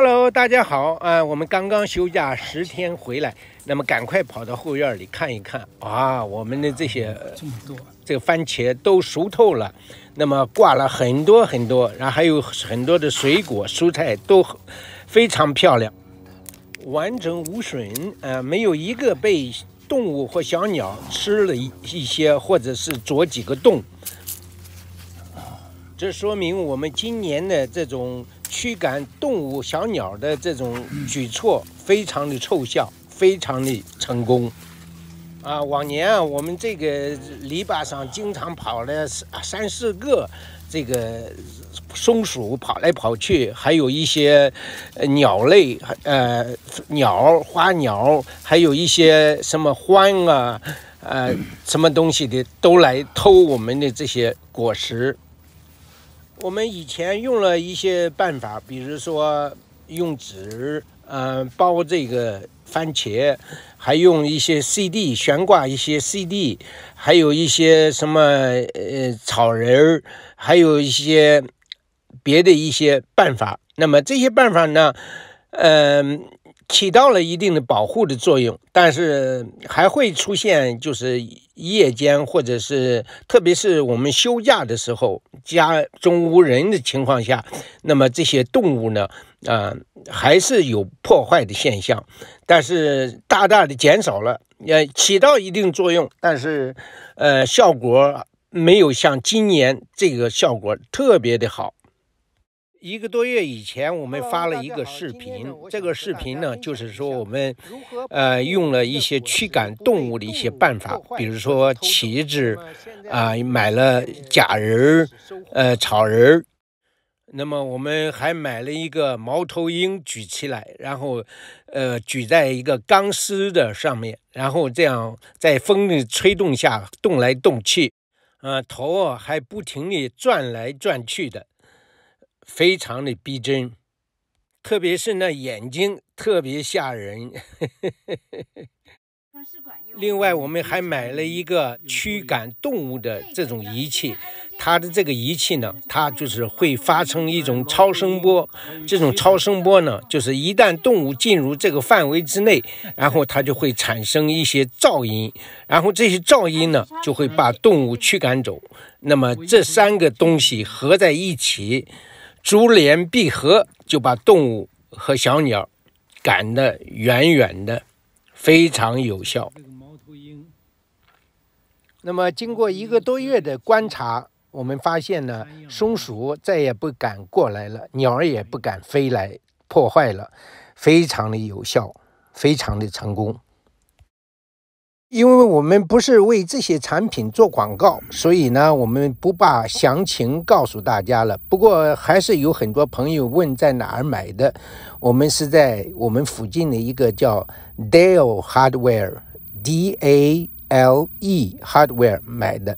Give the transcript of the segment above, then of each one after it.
Hello，大家好啊！我们刚刚休假十天回来，那么赶快跑到后院里看一看啊！我们的这些这么多，这个番茄都熟透了，那么挂了很多很多，然后还有很多的水果蔬菜都非常漂亮，完整无损啊，没有一个被动物或小鸟吃了一一些，或者是啄几个洞。这说明我们今年的这种。驱赶动物、小鸟的这种举措非常的凑效，非常的成功。啊，往年啊，我们这个篱笆上经常跑了三三四个这个松鼠跑来跑去，还有一些鸟类，呃，鸟花鸟，还有一些什么獾啊，呃，什么东西的都来偷我们的这些果实。我们以前用了一些办法，比如说用纸，嗯，包这个番茄，还用一些 CD 悬挂一些 CD，还有一些什么，呃，草人，还有一些别的一些办法。那么这些办法呢，嗯。起到了一定的保护的作用，但是还会出现，就是夜间或者是特别是我们休假的时候，家中无人的情况下，那么这些动物呢，啊，还是有破坏的现象，但是大大的减少了，呃，起到一定作用，但是，呃，效果没有像今年这个效果特别的好。一个多月以前，我们发了一个视频。这个视频呢，就是说我们，呃，用了一些驱赶动物的一些办法，比如说旗子啊，买了假人儿，呃，草人儿。那么我们还买了一个猫头鹰，举起来，然后，呃，举在一个钢丝的上面，然后这样在风的吹动下动来动去，呃，头啊还不停地转来转去的。非常的逼真，特别是那眼睛特别吓人。另外，我们还买了一个驱赶动物的这种仪器。它的这个仪器呢，它就是会发生一种超声波。这种超声波呢，就是一旦动物进入这个范围之内，然后它就会产生一些噪音，然后这些噪音呢，就会把动物驱赶走。那么这三个东西合在一起。珠联璧合，就把动物和小鸟赶得远远的，非常有效。那么经过一个多月的观察，我们发现呢，松鼠再也不敢过来了，鸟儿也不敢飞来破坏了，非常的有效，非常的成功。因为我们不是为这些产品做广告，所以呢，我们不把详情告诉大家了。不过还是有很多朋友问在哪儿买的，我们是在我们附近的一个叫 Dale Hardware（D A L E Hardware） 买的，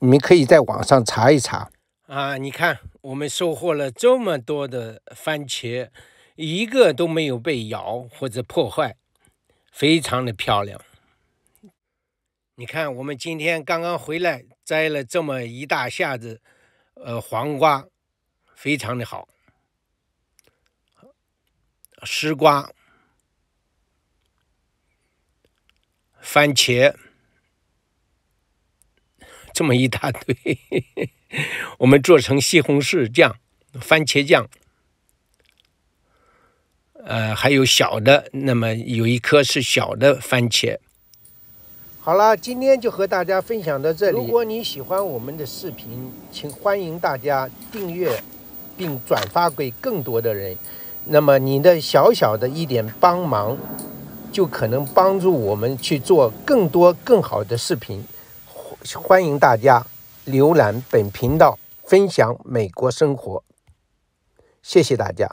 你们可以在网上查一查。啊，你看，我们收获了这么多的番茄，一个都没有被咬或者破坏。非常的漂亮，你看，我们今天刚刚回来摘了这么一大下子，呃，黄瓜，非常的好，丝瓜，番茄，这么一大堆，我们做成西红柿酱、番茄酱。呃，还有小的，那么有一颗是小的番茄。好了，今天就和大家分享到这里。如果你喜欢我们的视频，请欢迎大家订阅并转发给更多的人。那么你的小小的一点帮忙，就可能帮助我们去做更多更好的视频。欢迎大家浏览本频道，分享美国生活。谢谢大家。